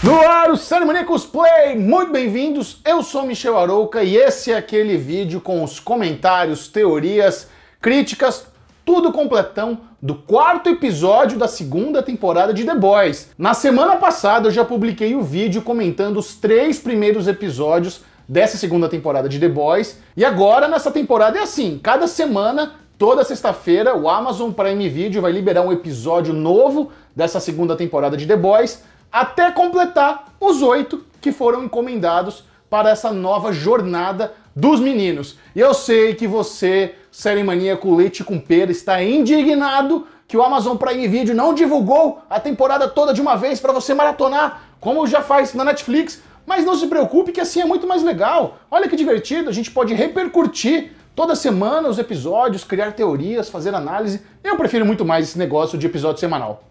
No ar, o Ceremoniacos Play! Muito bem-vindos, eu sou Michel Arouca e esse é aquele vídeo com os comentários, teorias, críticas, tudo completão do quarto episódio da segunda temporada de The Boys. Na semana passada eu já publiquei o vídeo comentando os três primeiros episódios dessa segunda temporada de The Boys. E agora, nessa temporada, é assim: cada semana Toda sexta-feira, o Amazon Prime Video vai liberar um episódio novo dessa segunda temporada de The Boys até completar os oito que foram encomendados para essa nova jornada dos meninos. E eu sei que você, série maníaco leite com pera, está indignado que o Amazon Prime Video não divulgou a temporada toda de uma vez para você maratonar, como já faz na Netflix. Mas não se preocupe que assim é muito mais legal. Olha que divertido, a gente pode repercutir toda semana os episódios, criar teorias, fazer análise. Eu prefiro muito mais esse negócio de episódio semanal.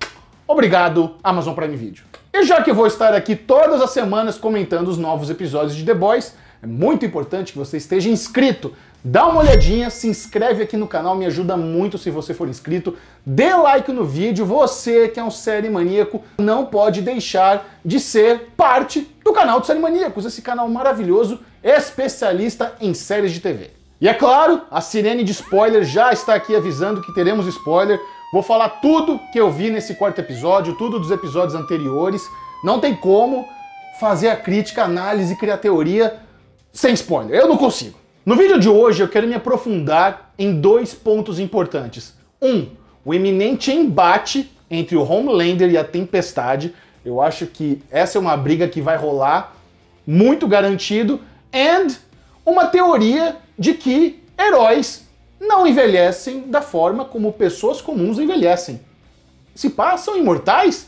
Obrigado, Amazon Prime Video. E já que vou estar aqui todas as semanas comentando os novos episódios de The Boys, é muito importante que você esteja inscrito. Dá uma olhadinha, se inscreve aqui no canal, me ajuda muito se você for inscrito. Dê like no vídeo, você que é um série maníaco não pode deixar de ser parte do canal do Série Maníacos, esse canal maravilhoso, especialista em séries de TV. E é claro, a sirene de spoiler já está aqui avisando que teremos spoiler. Vou falar tudo que eu vi nesse quarto episódio, tudo dos episódios anteriores. Não tem como fazer a crítica, análise, criar teoria sem spoiler. Eu não consigo. No vídeo de hoje eu quero me aprofundar em dois pontos importantes. Um, o iminente embate entre o Homelander e a Tempestade. Eu acho que essa é uma briga que vai rolar muito garantido. And uma teoria de que heróis não envelhecem da forma como pessoas comuns envelhecem. Se passam imortais?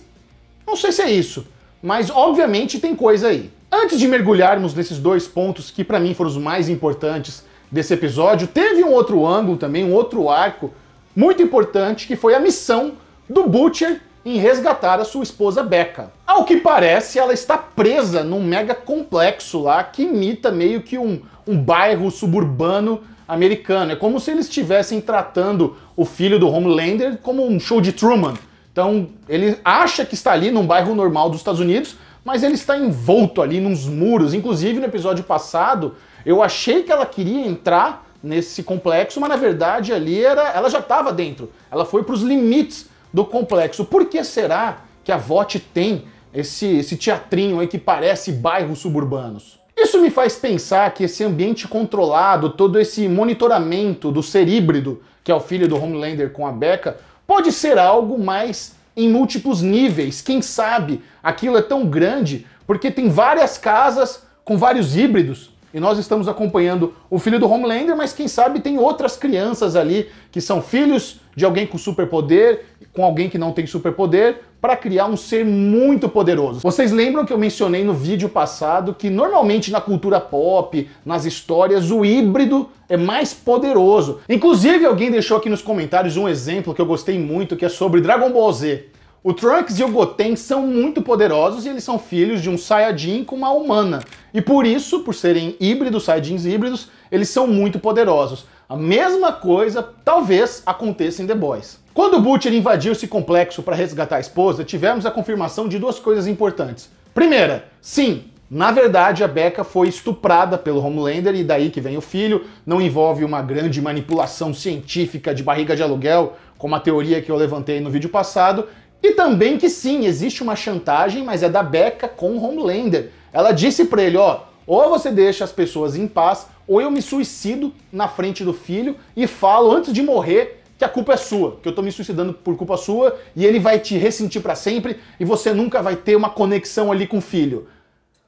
Não sei se é isso, mas obviamente tem coisa aí. Antes de mergulharmos nesses dois pontos que para mim foram os mais importantes desse episódio, teve um outro ângulo também, um outro arco muito importante que foi a missão do Butcher em resgatar a sua esposa Becca. Ao que parece, ela está presa num mega complexo lá que imita meio que um, um bairro suburbano americano. É como se eles estivessem tratando o filho do Homelander como um show de Truman. Então, ele acha que está ali num bairro normal dos Estados Unidos, mas ele está envolto ali nos muros. Inclusive, no episódio passado, eu achei que ela queria entrar nesse complexo, mas na verdade ali era, ela já estava dentro. Ela foi para os limites do complexo. Por que será que a VOT tem esse, esse teatrinho aí que parece bairros suburbanos? Isso me faz pensar que esse ambiente controlado, todo esse monitoramento do ser híbrido, que é o filho do Homelander com a Becca, pode ser algo mais em múltiplos níveis. Quem sabe aquilo é tão grande porque tem várias casas com vários híbridos e nós estamos acompanhando o filho do Homelander, mas quem sabe tem outras crianças ali que são filhos de alguém com superpoder, com alguém que não tem superpoder, para criar um ser muito poderoso. Vocês lembram que eu mencionei no vídeo passado que normalmente na cultura pop, nas histórias, o híbrido é mais poderoso. Inclusive, alguém deixou aqui nos comentários um exemplo que eu gostei muito, que é sobre Dragon Ball Z. O Trunks e o Goten são muito poderosos e eles são filhos de um Saiyajin com uma humana. E por isso, por serem híbridos, Saiyajins híbridos, eles são muito poderosos. A mesma coisa talvez aconteça em The Boys. Quando o Butcher invadiu esse complexo para resgatar a esposa, tivemos a confirmação de duas coisas importantes. Primeira, sim, na verdade, a Becca foi estuprada pelo Homelander e daí que vem o filho. Não envolve uma grande manipulação científica de barriga de aluguel, como a teoria que eu levantei no vídeo passado, e também que sim, existe uma chantagem, mas é da Becca com Homelander. Ela disse para ele, ó, ou você deixa as pessoas em paz, ou eu me suicido na frente do filho e falo antes de morrer que a culpa é sua, que eu tô me suicidando por culpa sua e ele vai te ressentir para sempre e você nunca vai ter uma conexão ali com o filho.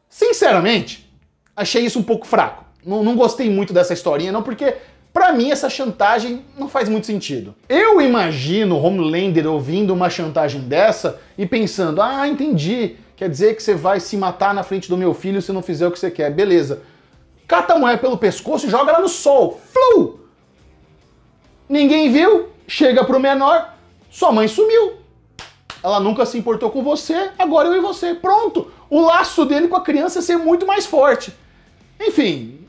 Sinceramente, achei isso um pouco fraco. Não, não, gostei muito dessa historinha, não, porque para mim, essa chantagem não faz muito sentido. Eu imagino Homelander ouvindo uma chantagem dessa e pensando: ah, entendi, quer dizer que você vai se matar na frente do meu filho se não fizer o que você quer, beleza. Cata a mulher pelo pescoço e joga ela no sol. Flu! Ninguém viu, chega pro menor, sua mãe sumiu. Ela nunca se importou com você, agora eu e você. Pronto! O laço dele com a criança ia ser muito mais forte. Enfim,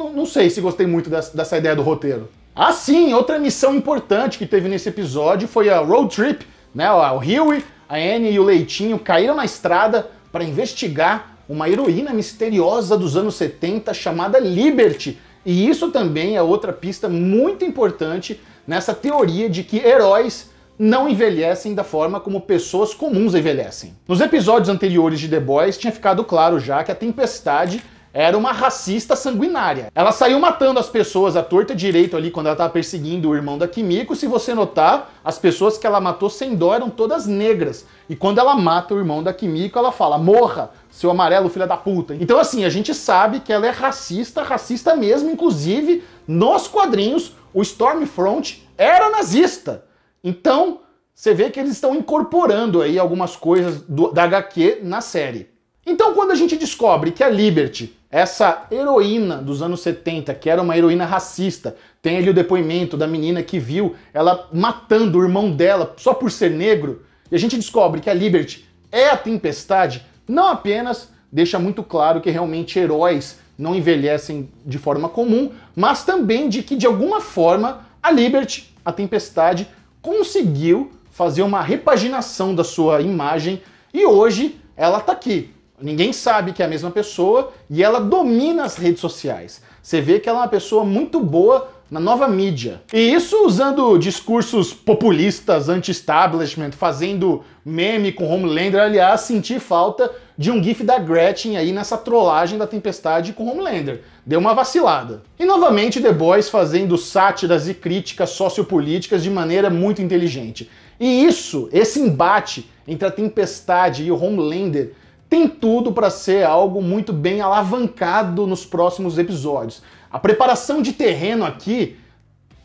não, não sei se gostei muito dessa, dessa ideia do roteiro. Ah, sim, outra missão importante que teve nesse episódio foi a road trip, né? O Huey, a Anne e o Leitinho caíram na estrada para investigar uma heroína misteriosa dos anos 70 chamada Liberty. E isso também é outra pista muito importante nessa teoria de que heróis não envelhecem da forma como pessoas comuns envelhecem. Nos episódios anteriores de The Boys tinha ficado claro já que a tempestade era uma racista sanguinária. Ela saiu matando as pessoas à torta direito ali quando ela estava perseguindo o irmão da Kimiko. Se você notar, as pessoas que ela matou sem dó eram todas negras. E quando ela mata o irmão da Kimiko, ela fala: morra, seu amarelo filha da puta. Então, assim, a gente sabe que ela é racista, racista mesmo. Inclusive, nos quadrinhos, o Stormfront era nazista. Então, você vê que eles estão incorporando aí algumas coisas do, da HQ na série. Então, quando a gente descobre que a Liberty essa heroína dos anos 70, que era uma heroína racista, tem ali o depoimento da menina que viu ela matando o irmão dela só por ser negro, e a gente descobre que a Liberty é a tempestade, não apenas deixa muito claro que realmente heróis não envelhecem de forma comum, mas também de que de alguma forma a Liberty, a tempestade, conseguiu fazer uma repaginação da sua imagem e hoje ela está aqui, Ninguém sabe que é a mesma pessoa e ela domina as redes sociais. Você vê que ela é uma pessoa muito boa na nova mídia. E isso usando discursos populistas, anti-establishment, fazendo meme com Homelander. Aliás, senti falta de um gif da Gretchen aí nessa trollagem da tempestade com Homelander. Deu uma vacilada. E novamente The Boys fazendo sátiras e críticas sociopolíticas de maneira muito inteligente. E isso, esse embate entre a tempestade e o Homelander tem tudo para ser algo muito bem alavancado nos próximos episódios. A preparação de terreno aqui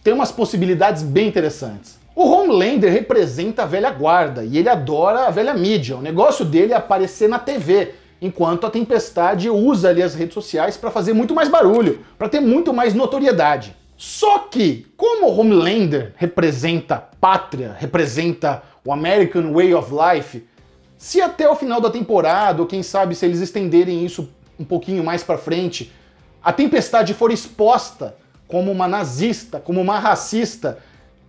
tem umas possibilidades bem interessantes. O Homelander representa a velha guarda e ele adora a velha mídia. O negócio dele é aparecer na TV, enquanto a Tempestade usa ali as redes sociais para fazer muito mais barulho, para ter muito mais notoriedade. Só que, como o Homelander representa pátria, representa o American Way of Life, se até o final da temporada, ou quem sabe se eles estenderem isso um pouquinho mais para frente, a Tempestade for exposta como uma nazista, como uma racista,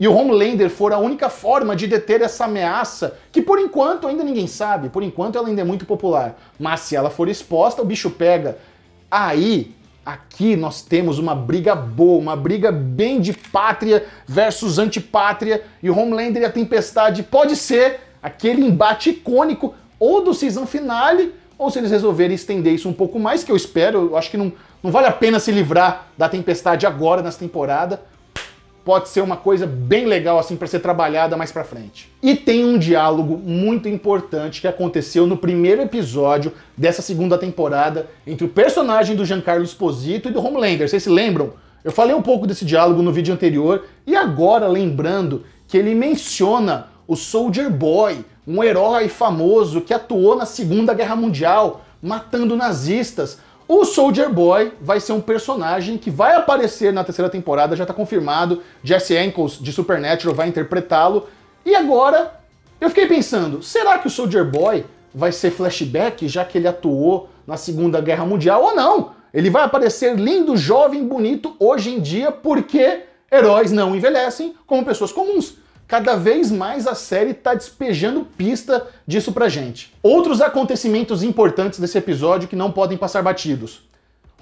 e o Homelander for a única forma de deter essa ameaça, que por enquanto ainda ninguém sabe, por enquanto ela ainda é muito popular, mas se ela for exposta, o bicho pega. Aí, aqui nós temos uma briga boa, uma briga bem de pátria versus antipátria, e o Homelander e a Tempestade pode ser aquele embate icônico ou do season finale, ou se eles resolverem estender isso um pouco mais, que eu espero, eu acho que não, não vale a pena se livrar da tempestade agora nessa temporada. Pode ser uma coisa bem legal assim para ser trabalhada mais para frente. E tem um diálogo muito importante que aconteceu no primeiro episódio dessa segunda temporada entre o personagem do Giancarlo Esposito e do Homelander. Vocês se lembram? Eu falei um pouco desse diálogo no vídeo anterior e agora lembrando que ele menciona o Soldier Boy, um herói famoso que atuou na Segunda Guerra Mundial, matando nazistas. O Soldier Boy vai ser um personagem que vai aparecer na terceira temporada, já está confirmado. Jesse Ankles de Supernatural vai interpretá-lo. E agora, eu fiquei pensando, será que o Soldier Boy vai ser flashback, já que ele atuou na Segunda Guerra Mundial ou não? Ele vai aparecer lindo, jovem, bonito hoje em dia, porque heróis não envelhecem como pessoas comuns. Cada vez mais a série está despejando pista disso pra gente. Outros acontecimentos importantes desse episódio que não podem passar batidos.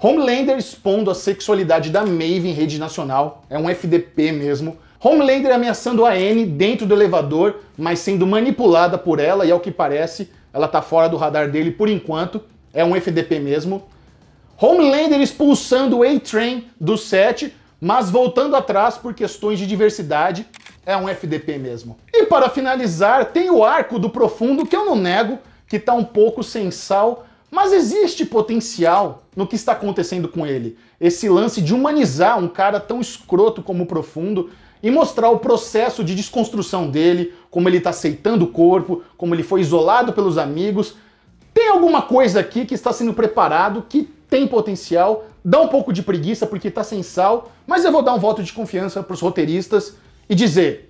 Homelander expondo a sexualidade da Maeve em rede nacional, é um FDP mesmo. Homelander ameaçando a Anne dentro do elevador, mas sendo manipulada por ela e ao que parece, ela tá fora do radar dele por enquanto, é um FDP mesmo. Homelander expulsando o A-Train do set, mas voltando atrás por questões de diversidade, é um FDP mesmo. E para finalizar, tem o arco do profundo que eu não nego, que está um pouco sem sal, mas existe potencial no que está acontecendo com ele. Esse lance de humanizar um cara tão escroto como o profundo e mostrar o processo de desconstrução dele, como ele está aceitando o corpo, como ele foi isolado pelos amigos. Tem alguma coisa aqui que está sendo preparado, que tem potencial, dá um pouco de preguiça porque está sem sal, mas eu vou dar um voto de confiança para os roteiristas e dizer: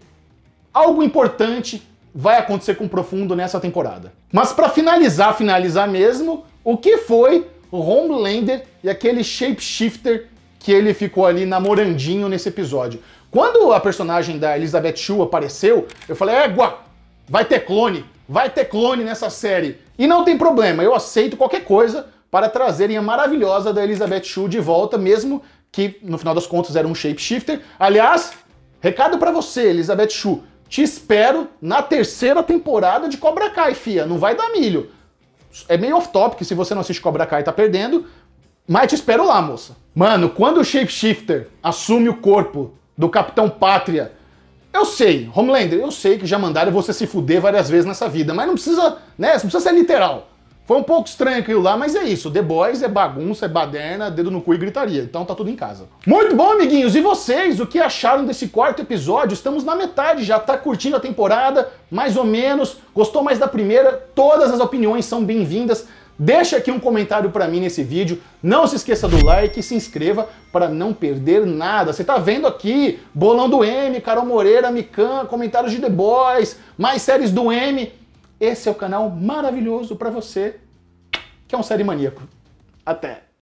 algo importante vai acontecer com o Profundo nessa temporada. Mas para finalizar, finalizar mesmo, o que foi o Homelander e aquele shapeshifter que ele ficou ali namorandinho nesse episódio? Quando a personagem da Elizabeth Shue apareceu, eu falei: "Égua, vai ter clone, vai ter clone nessa série". E não tem problema, eu aceito qualquer coisa para trazerem a maravilhosa da Elizabeth Shue de volta, mesmo que no final das contas era um shapeshifter. Aliás, Recado para você, Elizabeth Chu. Te espero na terceira temporada de Cobra Kai, fia. Não vai dar milho. É meio off-topic, se você não assiste Cobra Kai tá perdendo. Mas te espero lá, moça. Mano, quando o Shapeshifter assume o corpo do Capitão Pátria, eu sei, Homelander, eu sei que já mandaram você se fuder várias vezes nessa vida, mas não precisa, né? Não precisa ser literal. Foi um pouco estranho aquilo lá, mas é isso. The Boys é bagunça, é baderna, dedo no cu e gritaria. Então tá tudo em casa. Muito bom, amiguinhos. E vocês, o que acharam desse quarto episódio? Estamos na metade já. Tá curtindo a temporada, mais ou menos. Gostou mais da primeira? Todas as opiniões são bem-vindas. Deixa aqui um comentário para mim nesse vídeo. Não se esqueça do like e se inscreva para não perder nada. Você tá vendo aqui Bolão do M, Carol Moreira, Mikan, comentários de The Boys, mais séries do M. Esse é o canal maravilhoso para você que é um série maníaco. Até!